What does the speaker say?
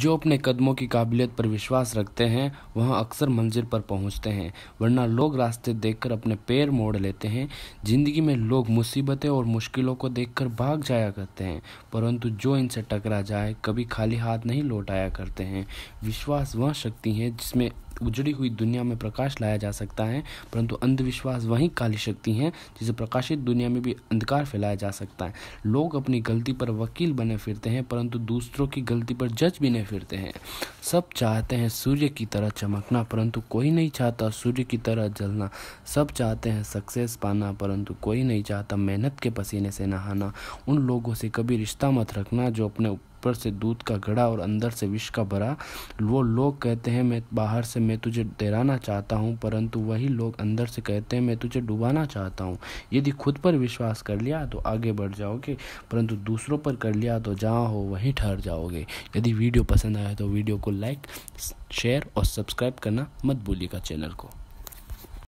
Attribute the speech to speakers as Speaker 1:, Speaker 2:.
Speaker 1: जो अपने कदमों की काबिलियत पर विश्वास रखते हैं वह अक्सर मंजिल पर पहुंचते हैं वरना लोग रास्ते देखकर अपने पैर मोड़ लेते हैं ज़िंदगी में लोग मुसीबतें और मुश्किलों को देखकर भाग जाया करते हैं परंतु जो इनसे टकरा जाए कभी खाली हाथ नहीं लौट आया करते हैं विश्वास वह शक्ति है जिसमें उजड़ी हुई दुनिया में प्रकाश लाया जा सकता है परंतु अंधविश्वास वही काली शक्ति है जिसे प्रकाशित दुनिया में भी अंधकार फैलाया जा सकता है लोग अपनी गलती पर वकील बने फिरते हैं परंतु दूसरों की गलती पर जज भी नहीं फिरते हैं सब चाहते हैं सूर्य की तरह चमकना परंतु कोई नहीं चाहता सूर्य की तरह जलना सब चाहते हैं सक्सेस पाना परंतु कोई नहीं चाहता मेहनत के पसीने से नहाना उन लोगों से कभी रिश्ता मत रखना जो अपने ऊपर से दूध का घड़ा और अंदर से विष का भरा वो लोग कहते हैं मैं बाहर से मैं तुझे तैराना चाहता हूँ परंतु वही लोग अंदर से कहते हैं मैं तुझे डुबाना चाहता हूँ यदि खुद पर विश्वास कर लिया तो आगे बढ़ जाओगे परंतु दूसरों पर कर लिया तो जहाँ हो वहीं ठहर जाओगे यदि वीडियो पसंद आया तो वीडियो को लाइक शेयर और सब्सक्राइब करना मत भूलिएगा चैनल को